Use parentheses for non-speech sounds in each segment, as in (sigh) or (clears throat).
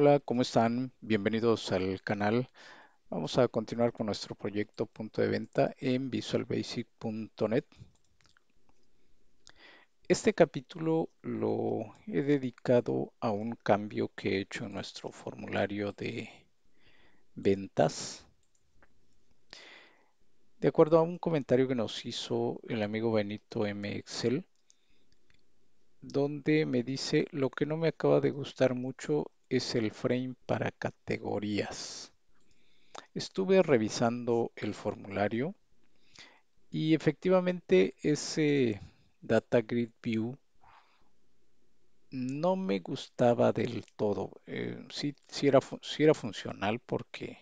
Hola, ¿cómo están? Bienvenidos al canal. Vamos a continuar con nuestro proyecto punto de venta en visualbasic.net. Este capítulo lo he dedicado a un cambio que he hecho en nuestro formulario de ventas. De acuerdo a un comentario que nos hizo el amigo Benito M. Excel, donde me dice lo que no me acaba de gustar mucho es el frame para categorías. Estuve revisando el formulario y efectivamente ese data grid view no me gustaba del todo. Eh, si era, sí, era, funcional porque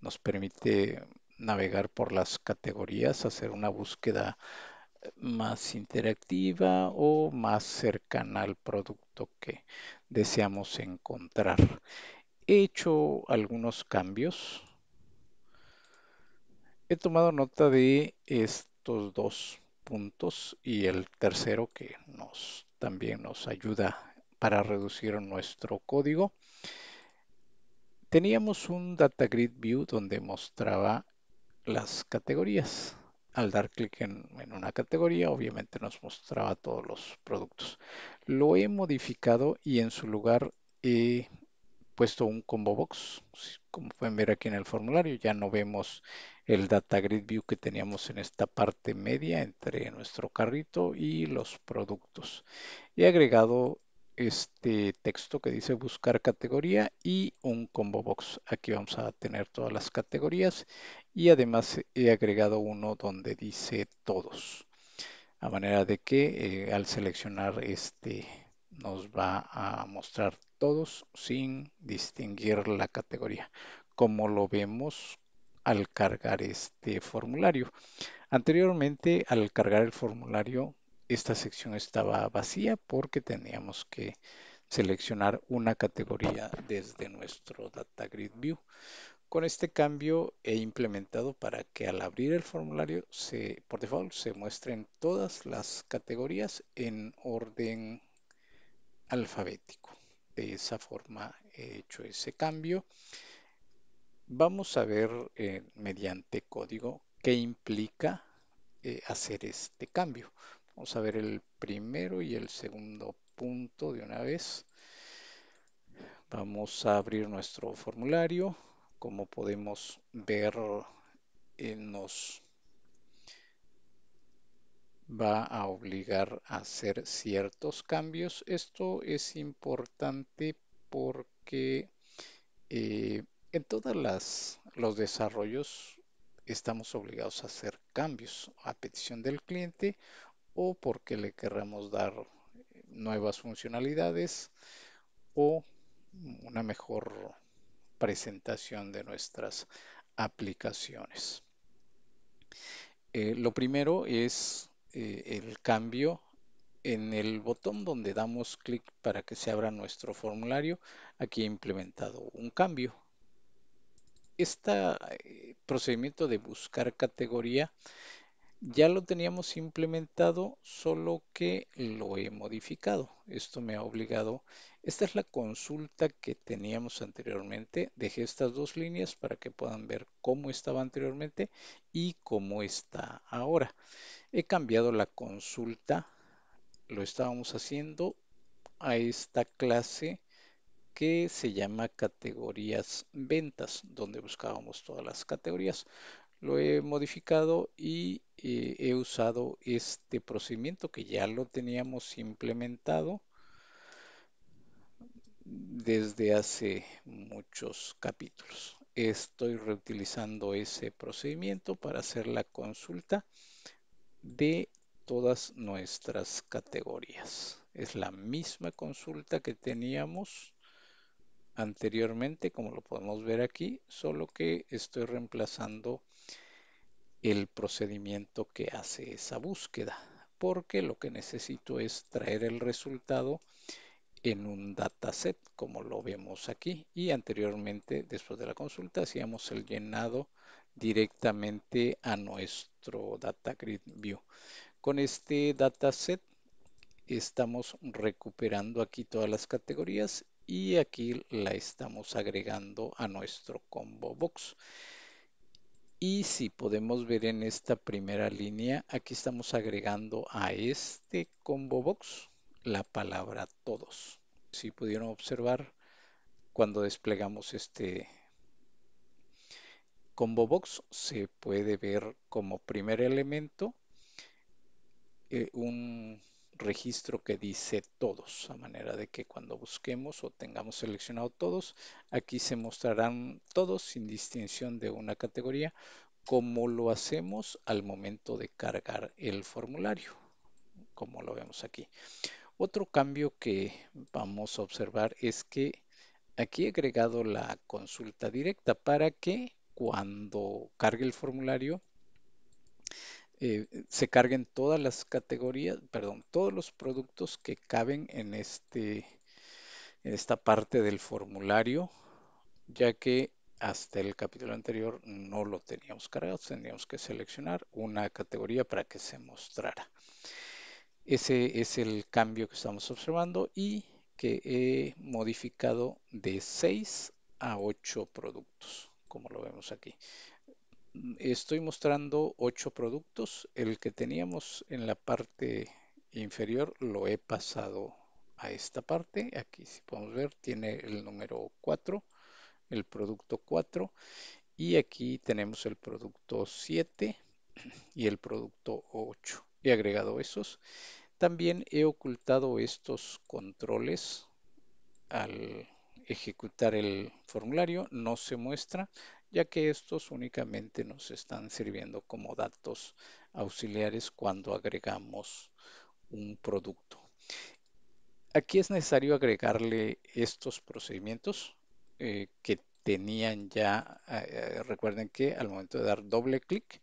nos permite navegar por las categorías, hacer una búsqueda más interactiva o más cercana al producto que deseamos encontrar. He hecho algunos cambios. He tomado nota de estos dos puntos y el tercero que también nos ayuda para reducir nuestro código. Teníamos un data grid view donde mostraba las categorías al dar clic en, una categoría, obviamente nos mostraba todos los productos. Lo he modificado y en su lugar he puesto un combo box. Como pueden ver aquí en el formulario, ya no vemos el data grid view que teníamos en esta parte media entre nuestro carrito y los productos. He agregado este texto que dice buscar categoría y un combo box. Aquí vamos a tener todas las categorías y además he agregado uno donde dice todos. A manera de que eh, al seleccionar este nos va a mostrar todos sin distinguir la categoría, como lo vemos al cargar este formulario. Anteriormente, al cargar el formulario, esta sección estaba vacía porque teníamos que seleccionar una categoría desde nuestro Data Grid View. Con este cambio he implementado para que al abrir el formulario por default se muestren todas las categorías en orden alfabético. De esa forma he hecho ese cambio. Vamos a ver eh, mediante código qué implica eh, hacer este cambio. Vamos a ver el primero y el segundo punto de una vez. Vamos a abrir nuestro formulario. Como podemos ver, eh, nos va a obligar a hacer ciertos cambios. Esto es importante porque eh, en todos los desarrollos estamos obligados a hacer cambios a petición del cliente o porque le queremos dar eh, nuevas funcionalidades o una mejor presentación de nuestras aplicaciones. Eh, lo primero es eh, el cambio en el botón donde damos clic para que se abra nuestro formulario. Aquí he implementado un cambio. Este procedimiento de buscar categoría ya lo teníamos implementado, solo que lo he modificado. Esto me ha obligado. Esta es la consulta que teníamos anteriormente. Dejé estas dos líneas para que puedan ver cómo estaba anteriormente y cómo está ahora. He cambiado la consulta. Lo estábamos haciendo a esta clase que se llama categorías ventas, donde buscábamos todas las categorías lo he modificado y eh, he usado este procedimiento que ya lo teníamos implementado desde hace muchos capítulos. Estoy reutilizando ese procedimiento para hacer la consulta de todas nuestras categorías. Es la misma consulta que teníamos anteriormente, como lo podemos ver aquí, solo que estoy reemplazando el procedimiento que hace esa búsqueda, porque lo que necesito es traer el resultado en un dataset, como lo vemos aquí. Y anteriormente, después de la consulta, hacíamos el llenado directamente a nuestro Data Grid View. Con este dataset estamos recuperando aquí todas las categorías y aquí la estamos agregando a nuestro combo box. Y si podemos ver en esta primera línea, aquí estamos agregando a este combo box la palabra todos. Si pudieron observar, cuando desplegamos este combo box, se puede ver como primer elemento eh, un registro que dice todos, a manera de que cuando busquemos o tengamos seleccionado todos, aquí se mostrarán todos sin distinción de una categoría, como lo hacemos al momento de cargar el formulario, como lo vemos aquí. Otro cambio que vamos a observar es que aquí he agregado la consulta directa para que cuando cargue el formulario eh, se carguen todas las categorías, perdón, todos los productos que caben en, este, en esta parte del formulario, ya que hasta el capítulo anterior no lo teníamos cargado, teníamos que seleccionar una categoría para que se mostrara. Ese es el cambio que estamos observando y que he modificado de 6 a 8 productos, como lo vemos aquí estoy mostrando ocho productos. El que teníamos en la parte inferior lo he pasado a esta parte. Aquí si podemos ver tiene el número 4, el producto 4 y aquí tenemos el producto 7 (clears throat) y el producto 8. He agregado esos. También he ocultado estos controles al ejecutar el formulario. No se muestra ya que estos únicamente nos están sirviendo como datos auxiliares cuando agregamos un producto. Aquí es necesario agregarle estos procedimientos eh, que tenían ya, eh, recuerden que al momento de dar doble clic,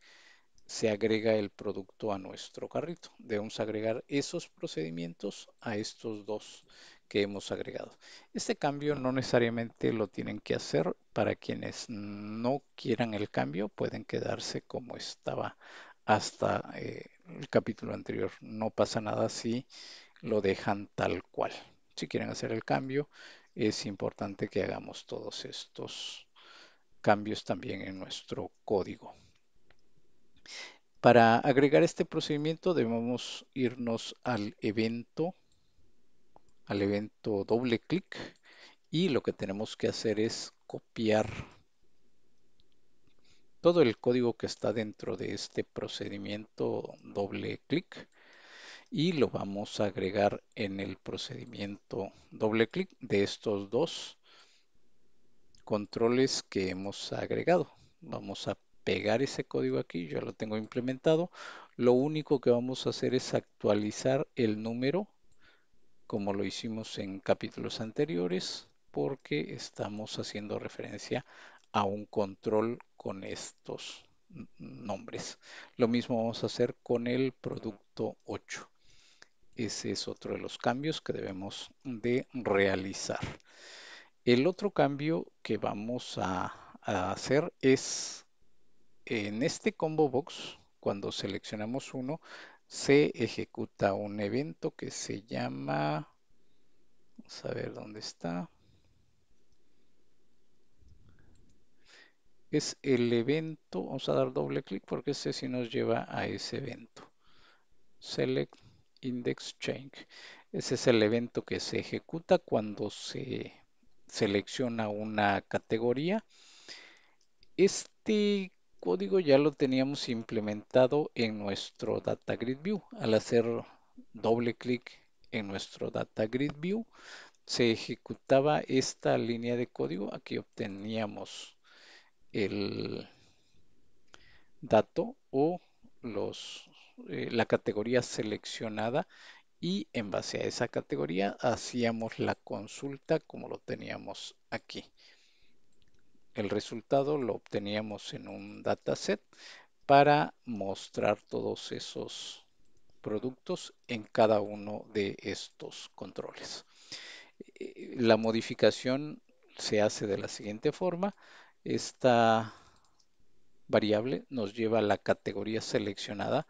se agrega el producto a nuestro carrito. Debemos agregar esos procedimientos a estos dos que hemos agregado. Este cambio no necesariamente lo tienen que hacer. Para quienes no quieran el cambio, pueden quedarse como estaba hasta eh, el capítulo anterior. No pasa nada si lo dejan tal cual. Si quieren hacer el cambio, es importante que hagamos todos estos cambios también en nuestro código. Para agregar este procedimiento debemos irnos al evento al evento doble clic y lo que tenemos que hacer es copiar todo el código que está dentro de este procedimiento doble clic y lo vamos a agregar en el procedimiento doble clic de estos dos controles que hemos agregado. Vamos a pegar ese código aquí, ya lo tengo implementado. Lo único que vamos a hacer es actualizar el número como lo hicimos en capítulos anteriores, porque estamos haciendo referencia a un control con estos nombres. Lo mismo vamos a hacer con el producto 8. Ese es otro de los cambios que debemos de realizar. El otro cambio que vamos a, hacer es en este combo box, cuando seleccionamos uno, se ejecuta un evento que se llama Vamos a ver dónde está. Es el evento, vamos a dar doble clic porque ese sí nos lleva a ese evento. Select Index Change. Ese es el evento que se ejecuta cuando se selecciona una categoría. Este código ya lo teníamos implementado en nuestro Data Grid View. Al hacer doble clic en nuestro Data Grid View se ejecutaba esta línea de código. Aquí obteníamos el dato o los, eh, la categoría seleccionada y en base a esa categoría hacíamos la consulta como lo teníamos aquí. El resultado lo obteníamos en un dataset para mostrar todos esos productos en cada uno de estos controles. Eh, la modificación se hace de la siguiente forma. Esta variable nos lleva a la categoría seleccionada.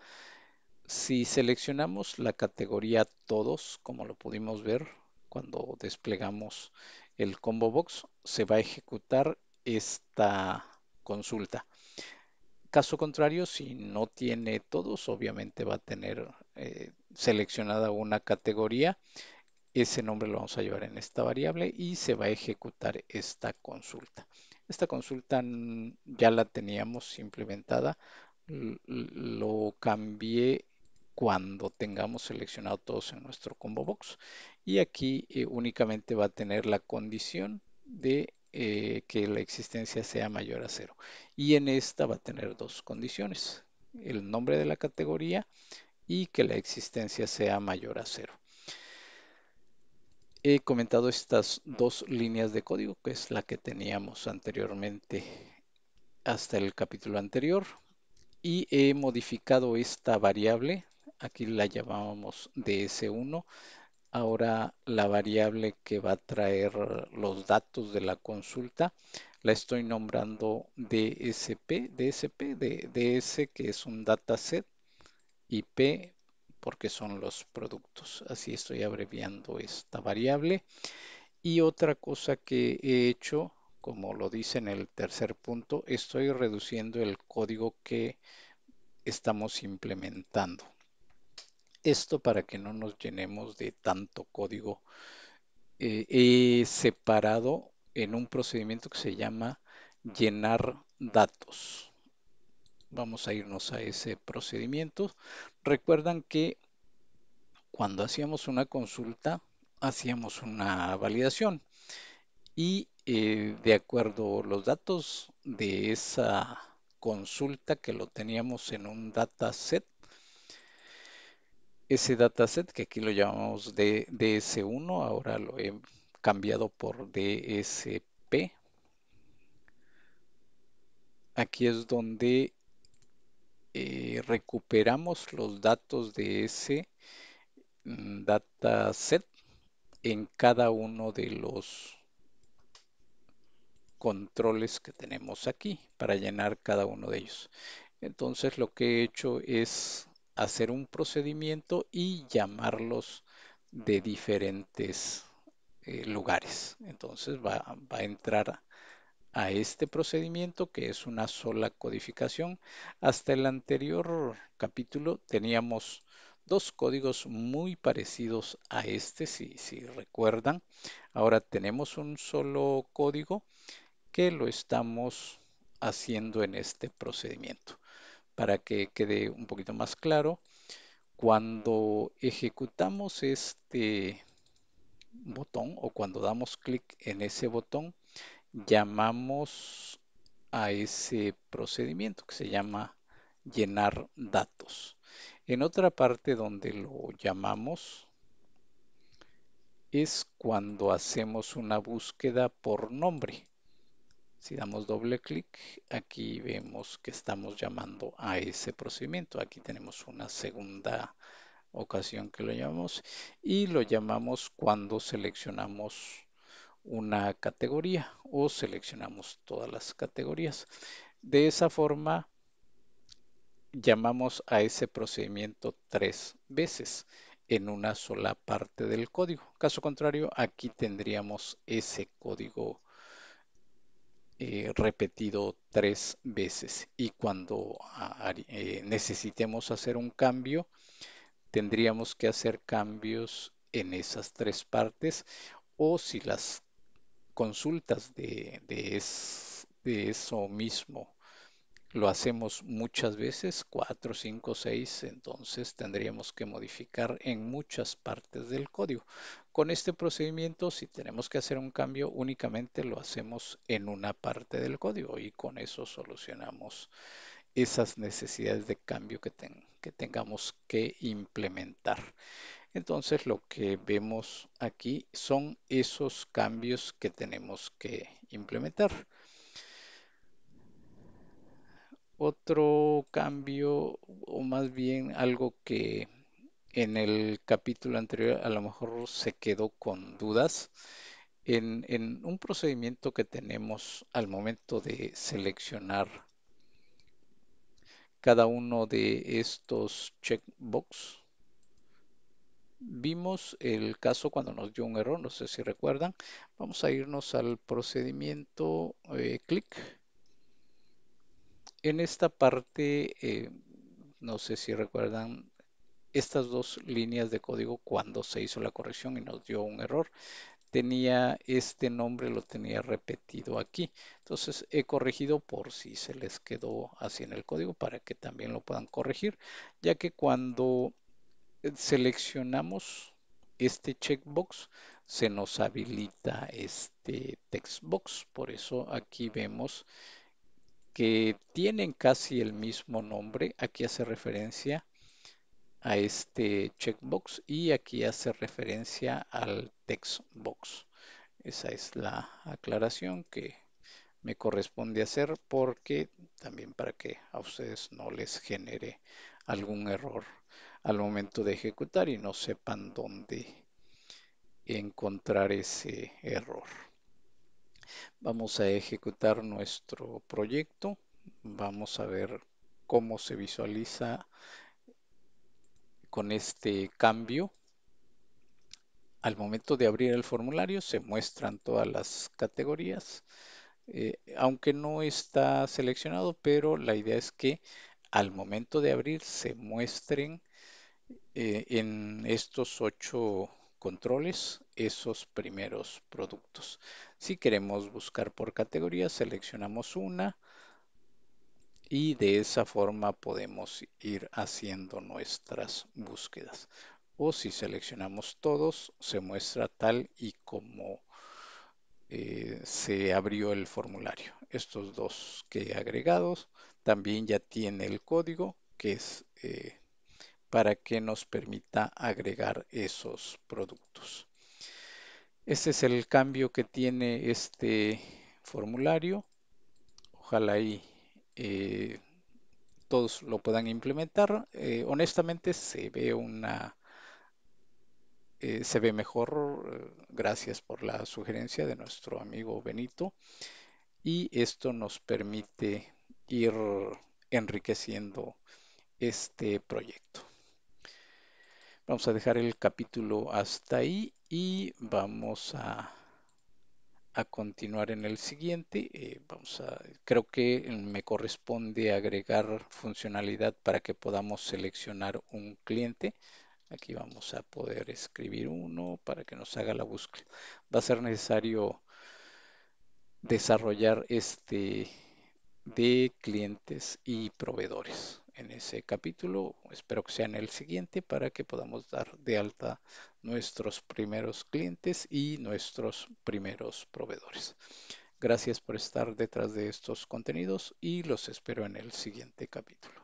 Si seleccionamos la categoría todos, como lo pudimos ver cuando desplegamos el combo box, se va a ejecutar esta consulta. Caso contrario, si no tiene todos, obviamente va a tener eh, seleccionada una categoría. Ese nombre lo vamos a llevar en esta variable y se va a ejecutar esta consulta. Esta consulta ya la teníamos implementada. Lo cambié cuando tengamos seleccionado todos en nuestro combo box. Y aquí eh, únicamente va a tener la condición de eh, que la existencia sea mayor a cero. Y en esta va a tener dos condiciones, el nombre de la categoría y que la existencia sea mayor a cero. He comentado estas dos líneas de código, que es la que teníamos anteriormente hasta el capítulo anterior, y he modificado esta variable, aquí la llamábamos DS1, Ahora la variable que va a traer los datos de la consulta la estoy nombrando DSP, DSP, DS que es un dataset y P porque son los productos. Así estoy abreviando esta variable. Y otra cosa que he hecho, como lo dice en el tercer punto, estoy reduciendo el código que estamos implementando. Esto para que no nos llenemos de tanto código eh, separado en un procedimiento que se llama llenar datos. Vamos a irnos a ese procedimiento. Recuerdan que cuando hacíamos una consulta, hacíamos una validación y eh, de acuerdo a los datos de esa consulta que lo teníamos en un dataset, ese dataset que aquí lo llamamos DS1, ahora lo he cambiado por DSP. Aquí es donde eh, recuperamos los datos de ese mm, dataset en cada uno de los controles que tenemos aquí para llenar cada uno de ellos. Entonces lo que he hecho es hacer un procedimiento y llamarlos de diferentes eh, lugares. Entonces va, a entrar a este procedimiento que es una sola codificación. Hasta el anterior capítulo teníamos dos códigos muy parecidos a este, si, si recuerdan. Ahora tenemos un solo código que lo estamos haciendo en este procedimiento para que quede un poquito más claro. Cuando ejecutamos este botón o cuando damos clic en ese botón, llamamos a ese procedimiento que se llama llenar datos. En otra parte donde lo llamamos es cuando hacemos una búsqueda por nombre. Si damos doble clic, aquí vemos que estamos llamando a ese procedimiento. Aquí tenemos una segunda ocasión que lo llamamos y lo llamamos cuando seleccionamos una categoría o seleccionamos todas las categorías. De esa forma llamamos a ese procedimiento tres veces en una sola parte del código. Caso contrario, aquí tendríamos ese código eh, repetido tres veces y cuando eh, necesitemos hacer un cambio tendríamos que hacer cambios en esas tres partes o si las consultas de eso mismo lo hacemos muchas veces, 4, 5, 6, entonces tendríamos que modificar en muchas partes del código. Con este procedimiento, si tenemos que hacer un cambio, únicamente lo hacemos en una parte del código y con eso solucionamos esas necesidades de cambio que, que tengamos que implementar. Entonces lo que vemos aquí son esos cambios que tenemos que implementar. Otro cambio, o más bien algo que en el capítulo anterior a lo mejor se quedó con dudas, en, un procedimiento que tenemos al momento de seleccionar cada uno de estos checkbox, vimos el caso cuando nos dio un error, no sé si recuerdan. Vamos a irnos al procedimiento eh, clic en esta parte, eh, no sé si recuerdan estas dos líneas de código cuando se hizo la corrección y nos dio un error. Tenía este nombre, lo tenía repetido aquí. Entonces he corregido por si se les quedó así en el código para que también lo puedan corregir, ya que cuando seleccionamos este checkbox, se nos habilita este textbox. Por eso aquí vemos que tienen casi el mismo nombre. Aquí hace referencia a este checkbox y aquí hace referencia al textbox. Esa es la aclaración que me corresponde hacer porque también para que a ustedes no les genere algún error al momento de ejecutar y no sepan dónde encontrar ese error. Vamos a ejecutar nuestro proyecto. Vamos a ver cómo se visualiza con este cambio. Al momento de abrir el formulario se muestran todas las categorías, eh, aunque no está seleccionado, pero la idea es que al momento de abrir se muestren eh, en estos ocho controles esos primeros productos. Si queremos buscar por categoría, seleccionamos una y de esa forma podemos ir haciendo nuestras búsquedas. O si seleccionamos todos, se muestra tal y como eh, se abrió el formulario. Estos dos que agregados también ya tiene el código que es eh, para que nos permita agregar esos productos. Este es el cambio que tiene este formulario. Ojalá ahí eh, todos lo puedan implementar. Eh, honestamente se ve una... Eh, se ve mejor, gracias por la sugerencia de nuestro amigo Benito. Y esto nos permite ir enriqueciendo este proyecto. Vamos a dejar el capítulo hasta ahí y vamos a, continuar en el siguiente. Eh, vamos a, creo que me corresponde agregar funcionalidad para que podamos seleccionar un cliente. Aquí vamos a poder escribir uno para que nos haga la búsqueda. Va a ser necesario desarrollar este de clientes y proveedores en ese capítulo. Espero que sea en el siguiente para que podamos dar de alta nuestros primeros clientes y nuestros primeros proveedores. Gracias por estar detrás de estos contenidos y los espero en el siguiente capítulo.